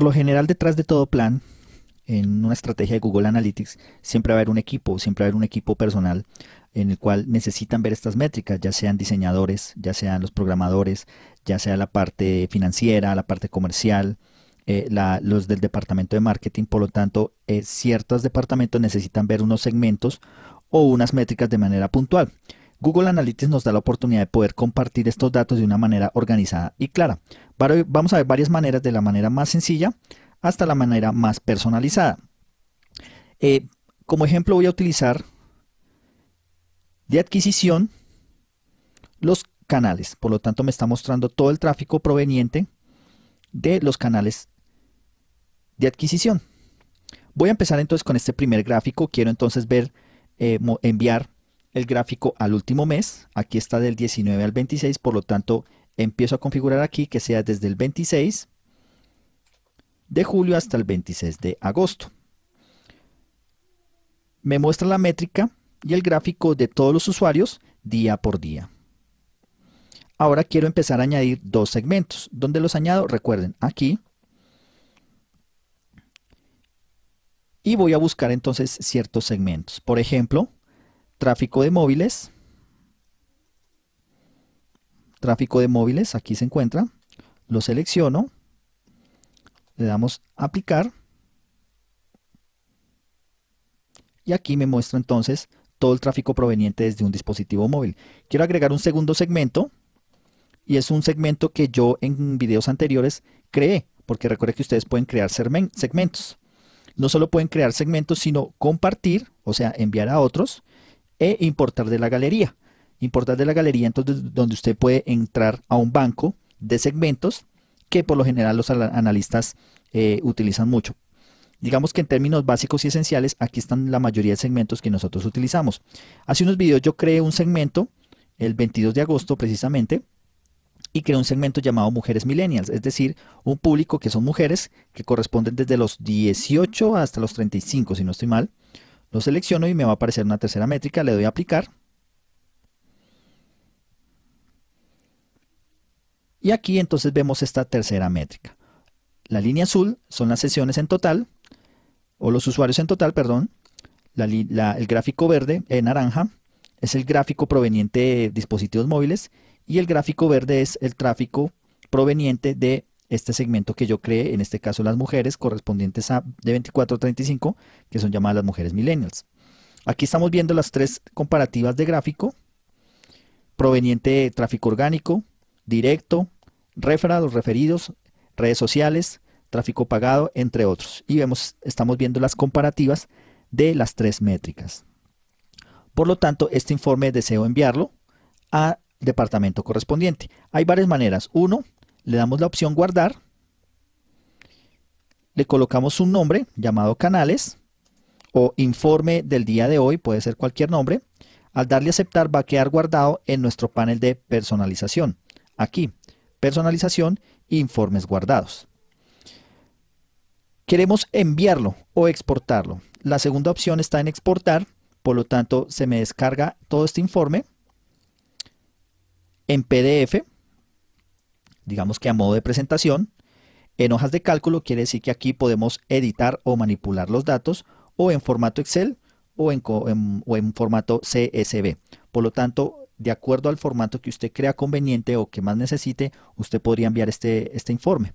por lo general detrás de todo plan, en una estrategia de Google Analytics, siempre va a haber un equipo, siempre va a haber un equipo personal en el cual necesitan ver estas métricas, ya sean diseñadores, ya sean los programadores, ya sea la parte financiera, la parte comercial, eh, los del departamento de marketing. Por lo tanto, eh, ciertos departamentos necesitan ver unos segmentos o unas métricas de manera puntual. Google Analytics nos da la oportunidad de poder compartir estos datos de una manera organizada y clara. Vamos a ver varias maneras, de la manera más sencilla hasta la manera más personalizada. Eh, como ejemplo voy a utilizar de adquisición los canales. Por lo tanto me está mostrando todo el tráfico proveniente de los canales de adquisición. Voy a empezar entonces con este primer gráfico. Quiero entonces ver, eh, enviar el gráfico al último mes. Aquí está del 19 al 26, por lo tanto empiezo a configurar aquí que sea desde el 26 de julio hasta el 26 de agosto. Me muestra la métrica y el gráfico de todos los usuarios día por día. Ahora quiero empezar a añadir dos segmentos. ¿Dónde los añado? Recuerden, aquí. Y voy a buscar entonces ciertos segmentos. Por ejemplo, tráfico de móviles. Tráfico de móviles, aquí se encuentra. Lo selecciono. Le damos aplicar. Y aquí me muestra entonces todo el tráfico proveniente desde un dispositivo móvil. Quiero agregar un segundo segmento y es un segmento que yo en videos anteriores creé, porque recuerden que ustedes pueden crear segmentos. No solo pueden crear segmentos, sino compartir, o sea, enviar a otros e importar de la galería. Importar de la galería, entonces, donde usted puede entrar a un banco de segmentos que por lo general los analistas eh, utilizan mucho. Digamos que en términos básicos y esenciales, aquí están la mayoría de segmentos que nosotros utilizamos. Hace unos videos yo creé un segmento, el 22 de agosto precisamente, y creé un segmento llamado Mujeres Millennials, es decir, un público que son mujeres que corresponden desde los 18 hasta los 35, si no estoy mal, lo selecciono y me va a aparecer una tercera métrica, le doy a aplicar. Y aquí entonces vemos esta tercera métrica. La línea azul son las sesiones en total, o los usuarios en total, perdón. el gráfico verde, en naranja, es el gráfico proveniente de dispositivos móviles y el gráfico verde es el tráfico proveniente de este segmento que yo cree en este caso las mujeres, correspondientes a de 24 a 35, que son llamadas las mujeres millennials. Aquí estamos viendo las tres comparativas de gráfico, proveniente de tráfico orgánico, directo, referados referidos, redes sociales, tráfico pagado, entre otros. Y vemos, estamos viendo las comparativas de las tres métricas. Por lo tanto, este informe deseo enviarlo al departamento correspondiente. Hay varias maneras. Uno, le damos la opción guardar, le colocamos un nombre llamado canales o informe del día de hoy, puede ser cualquier nombre. Al darle aceptar va a quedar guardado en nuestro panel de personalización. Aquí, personalización, informes guardados. Queremos enviarlo o exportarlo. La segunda opción está en exportar, por lo tanto se me descarga todo este informe en PDF digamos que a modo de presentación. En hojas de cálculo quiere decir que aquí podemos editar o manipular los datos o en formato Excel o en, formato CSV. Por lo tanto, de acuerdo al formato que usted crea conveniente o que más necesite, usted podría enviar este, este informe.